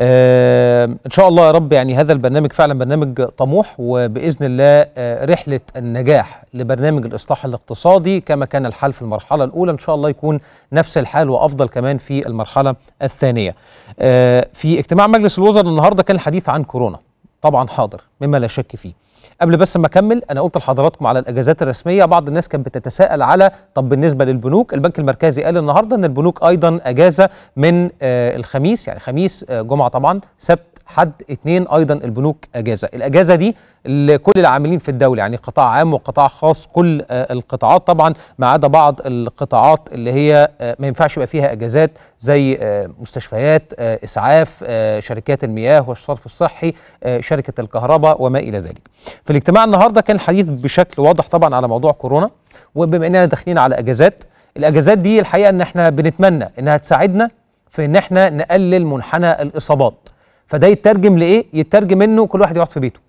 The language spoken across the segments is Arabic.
آه، ان شاء الله يا رب يعني هذا البرنامج فعلا برنامج طموح وباذن الله آه، رحله النجاح لبرنامج الاصلاح الاقتصادي كما كان الحال في المرحله الاولى ان شاء الله يكون نفس الحال وافضل كمان في المرحله الثانيه آه، في اجتماع مجلس الوزراء النهارده كان الحديث عن كورونا طبعا حاضر مما لا شك فيه قبل بس ما اكمل انا قلت لحضراتكم على الاجازات الرسميه بعض الناس كانت بتتساءل على طب بالنسبه للبنوك البنك المركزي قال النهارده ان البنوك ايضا اجازه من آه، الخميس يعني خميس آه، جمعه طبعا سبت حد اثنين ايضا البنوك اجازه الاجازه دي لكل العاملين في الدوله يعني قطاع عام وقطاع خاص كل آه، القطاعات طبعا ما عدا بعض القطاعات اللي هي آه، ما ينفعش يبقى فيها اجازات زي آه، مستشفيات اسعاف شركات المياه والصرف الصحي شركه الكهرباء وما الى ذلك في الاجتماع النهارده كان الحديث بشكل واضح طبعا على موضوع كورونا وبما اننا داخلين على اجازات الاجازات دي الحقيقه ان احنا بنتمنى انها تساعدنا في ان احنا نقلل منحنى الاصابات فده يترجم لايه يترجم انه كل واحد يقعد في بيته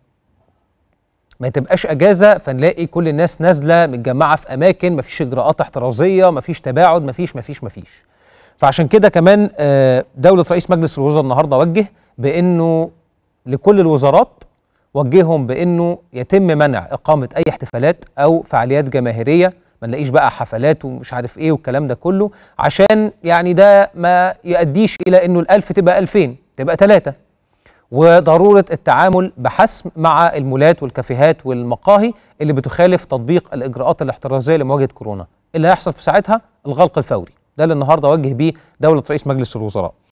ما تبقاش اجازه فنلاقي كل الناس نازله متجمعه في اماكن مفيش اجراءات احترازيه مفيش تباعد مفيش مفيش مفيش فعشان كده كمان آه، دوله رئيس مجلس الوزراء النهارده وجه بانه لكل الوزارات وجههم بانه يتم منع اقامه اي احتفالات او فعاليات جماهيريه ما نلاقيش بقى حفلات ومش عارف ايه والكلام ده كله عشان يعني ده ما يؤديش الى انه الالف تبقى الفين تبقى ثلاثه وضروره التعامل بحسم مع المولات والكافيهات والمقاهي اللي بتخالف تطبيق الاجراءات الاحترازيه لمواجهه كورونا اللي هيحصل في ساعتها الغلق الفوري ده اللي النهارده وجه بيه دوله رئيس مجلس الوزراء